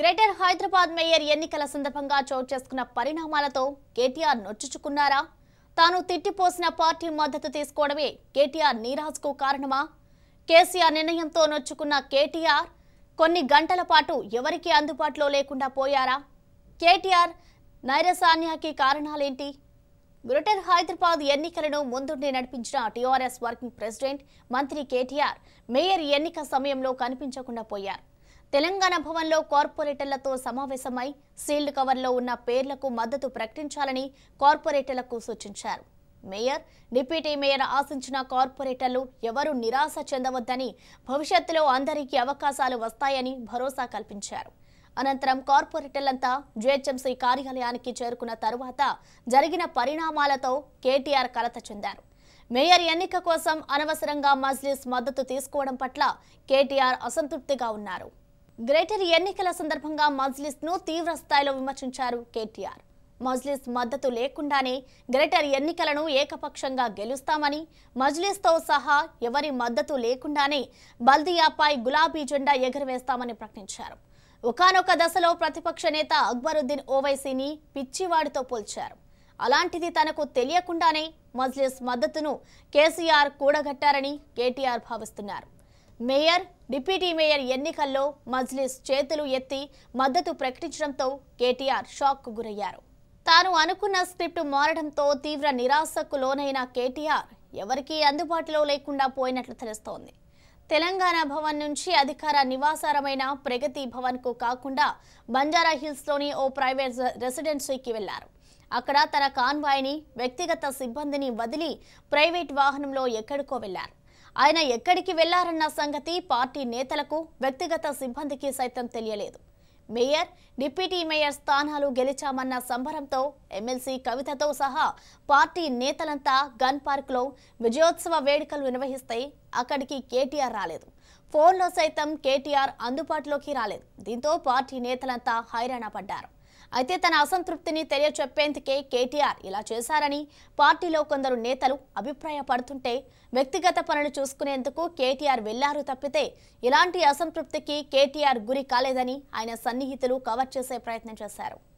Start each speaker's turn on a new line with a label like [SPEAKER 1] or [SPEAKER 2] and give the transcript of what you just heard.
[SPEAKER 1] greater Hyderabad mayor ఎన్నికల సందర్భంగా చోటు చేసుకున్న పరిణామాలతో కేటీఆర్ నొచ్చుచుకున్నారా తాను తిట్టిపోసిన పార్టీ మద్దతు తీసుకోవడమే కేటీఆర్ నీరాజ్కు కారణమా కేసీఆర్ నిర్ణయంతో నొచ్చుకున్న కేటీఆర్ కొన్ని గంటల పాటు ఎవరికీ అందుబాటులో లేకుండా పోయారా కేటీఆర్ నైరసాన్యాకి కారణాలేంటి గ్రేటర్ హైదరాబాద్ ఎన్నికలను ముందుండి నడిపించిన టీఆర్ఎస్ వర్కింగ్ ప్రెసిడెంట్ మంత్రి కేటీఆర్ మేయర్ ఎన్నిక సమయంలో కనిపించకుండా పోయారు తెలంగాణ భవన్లో కార్పొరేటర్లతో సమావేశమై సీల్డ్ కవర్లో ఉన్న పేర్లకు మద్దతు ప్రకటించాలని కార్పొరేటర్లకు సూచించారు మేయర్ డిప్యూటీ మేయర్ ఆశించిన కార్పొరేటర్లు ఎవరూ నిరాశ చెందవద్దని భవిష్యత్తులో అందరికీ అవకాశాలు వస్తాయని భరోసా కల్పించారు అనంతరం కార్పొరేటర్లంతా జీహెచ్ఎంసీ కార్యాలయానికి చేరుకున్న తరువాత జరిగిన పరిణామాలతో కేటీఆర్ కలత చెందారు మేయర్ ఎన్నిక కోసం అనవసరంగా మజ్లిస్ మద్దతు తీసుకోవడం పట్ల కేటీఆర్ అసంతృప్తిగా ఉన్నారు గ్రేటర్ ఎన్నికల సందర్భంగా మజ్లిస్ ను తీవ్ర స్థాయిలో విమర్శించారు కేటీఆర్ మజ్లిస్ మద్దతు లేకుండానే గ్రేటర్ ఎన్నికలను ఏకపక్షంగా గెలుస్తామని మజ్లిస్తో సహా ఎవరి మద్దతు లేకుండానే బల్దియాపై గులాబీ జెండా ఎగురవేస్తామని ప్రకటించారు ఒకనొక దశలో ప్రతిపక్ష నేత అక్బరుద్దీన్ ఓవైసీని పిచ్చివాడితో పోల్చారు అలాంటిది తనకు తెలియకుండానే మజ్లిస్ మద్దతును కేసీఆర్ కూడగట్టారని కేటీఆర్ భావిస్తున్నారు మేయర్ డిప్యూటీ మేయర్ ఎన్నికల్లో మజ్లిస్ చేతులు ఎత్తి మద్దతు ప్రకటించడంతో కేటీఆర్ షాక్ గురయ్యారు తాను అనుకున్న స్క్రిప్ట్ మారడంతో తీవ్ర నిరాశకు లోనైన కేటీఆర్ ఎవరికీ అందుబాటులో లేకుండా పోయినట్లు తెలుస్తోంది తెలంగాణ భవన్ నుంచి అధికార నివాసారమైన ప్రగతి భవన్కు కాకుండా బంజారా హిల్స్లోని ఓ ప్రైవేట్ రెసిడెన్సీకి వెళ్లారు అక్కడ తన కాన్వాయ్ని వ్యక్తిగత సిబ్బందిని వదిలి ప్రైవేట్ వాహనంలో ఎక్కడికో వెళ్లారు ఆయన ఎక్కడికి వెళ్లారన్న సంగతి పార్టీ నేతలకు వ్యక్తిగత సిబ్బందికి సైతం తెలియలేదు మేయర్ డిప్యూటీ మేయర్ స్థానాలు గెలిచామన్న సంబరంతో ఎమ్మెల్సీ కవితతో సహా పార్టీ నేతలంతా గన్ పార్క్లో విజయోత్సవ వేడుకలు నిర్వహిస్తే అక్కడికి కేటీఆర్ రాలేదు ఫోన్లో సైతం కేటీఆర్ అందుబాటులోకి రాలేదు దీంతో పార్టీ నేతలంతా హైరాణ పడ్డారు అయితే తన అసంతృప్తిని తెలియచెప్పేందుకే కేటీఆర్ ఇలా చేశారని పార్టీలో కొందరు నేతలు అభిప్రాయపడుతుంటే వ్యక్తిగత పనులు చూసుకునేందుకు కేటీఆర్ వెళ్లారు తప్పితే ఇలాంటి అసంతృప్తికి కేటీఆర్ గురి కాలేదని ఆయన సన్నిహితులు కవర్ చేసే ప్రయత్నం చేశారు